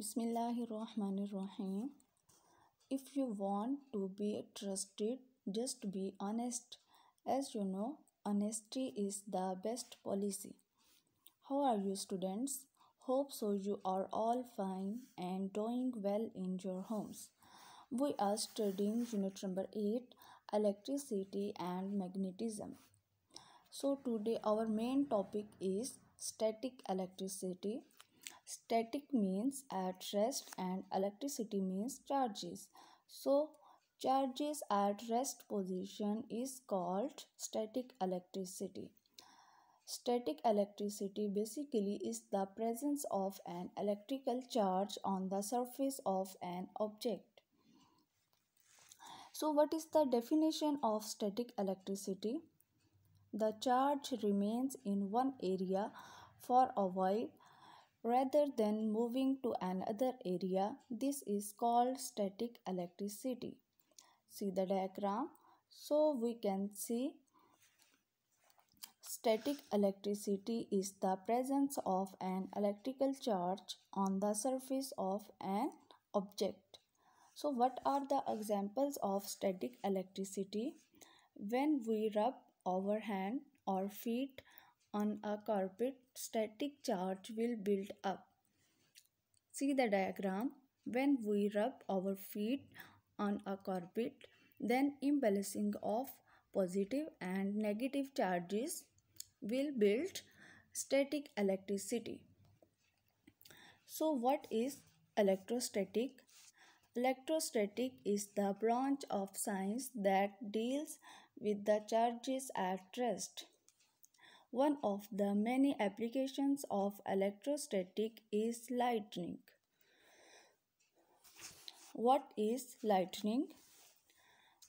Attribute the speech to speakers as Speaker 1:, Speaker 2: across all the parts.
Speaker 1: Bismillahirrahmanirrahim. If you want to be trusted, just be honest. As you know, honesty is the best policy. How are you, students? Hope so you are all fine and doing well in your homes. We are studying unit number 8 electricity and magnetism. So, today our main topic is static electricity static means at rest and electricity means charges so charges at rest position is called static electricity Static electricity basically is the presence of an electrical charge on the surface of an object. So what is the definition of static electricity? The charge remains in one area for a while rather than moving to another area. This is called static electricity. See the diagram. So we can see static electricity is the presence of an electrical charge on the surface of an object. So what are the examples of static electricity? When we rub our hand or feet on a carpet, static charge will build up. See the diagram. When we rub our feet on a carpet, then imbalancing of positive and negative charges will build static electricity. So what is electrostatic? Electrostatic is the branch of science that deals with the charges at rest. One of the many applications of electrostatic is lightning. What is lightning?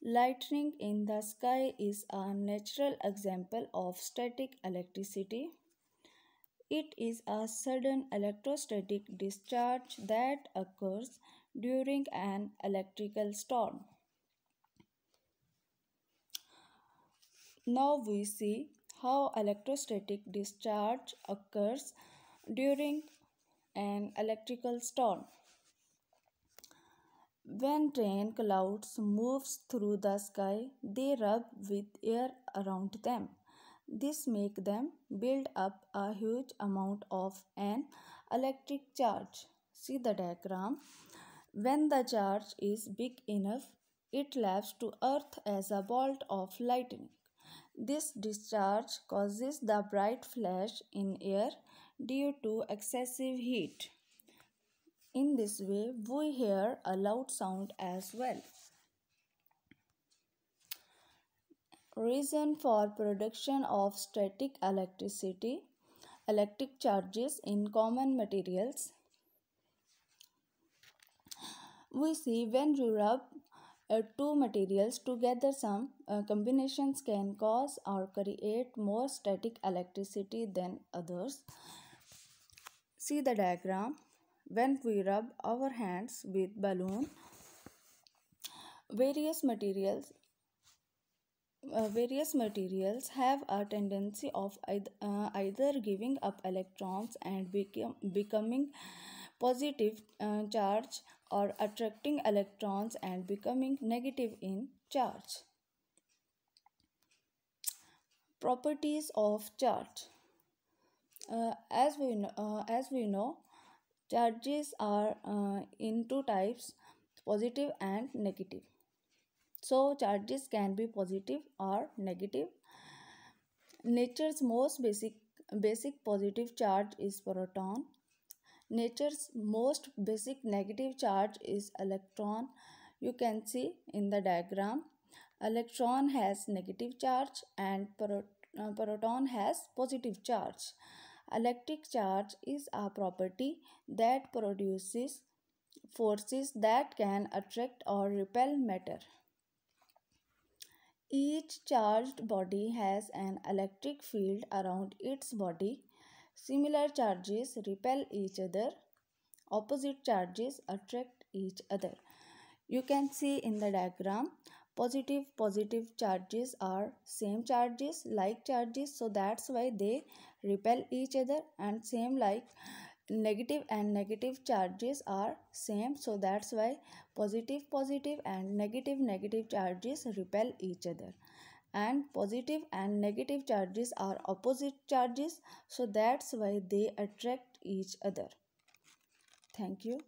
Speaker 1: Lightning in the sky is a natural example of static electricity. It is a sudden electrostatic discharge that occurs during an electrical storm. Now we see how electrostatic discharge occurs during an electrical storm. When rain clouds moves through the sky, they rub with air around them. This make them build up a huge amount of an electric charge. See the diagram. When the charge is big enough, it laps to earth as a bolt of lightning. This discharge causes the bright flash in air due to excessive heat. In this way, we hear a loud sound as well. Reason for production of static electricity Electric charges in common materials we see when you rub uh, two materials together some uh, combinations can cause or create more static electricity than others see the diagram when we rub our hands with balloon various materials uh, various materials have a tendency of either, uh, either giving up electrons and become, becoming positive uh, charge or attracting electrons and becoming negative in charge. Properties of charge. Uh, as we know, uh, as we know, charges are uh, in two types, positive and negative. So charges can be positive or negative. Nature's most basic basic positive charge is proton nature's most basic negative charge is electron you can see in the diagram electron has negative charge and pro uh, proton has positive charge electric charge is a property that produces forces that can attract or repel matter each charged body has an electric field around its body Similar charges repel each other. Opposite charges attract each other. You can see in the diagram positive positive charges are same charges like charges so that's why they repel each other and same like negative and negative charges are same so that's why positive positive and negative negative charges repel each other and positive and negative charges are opposite charges so that's why they attract each other thank you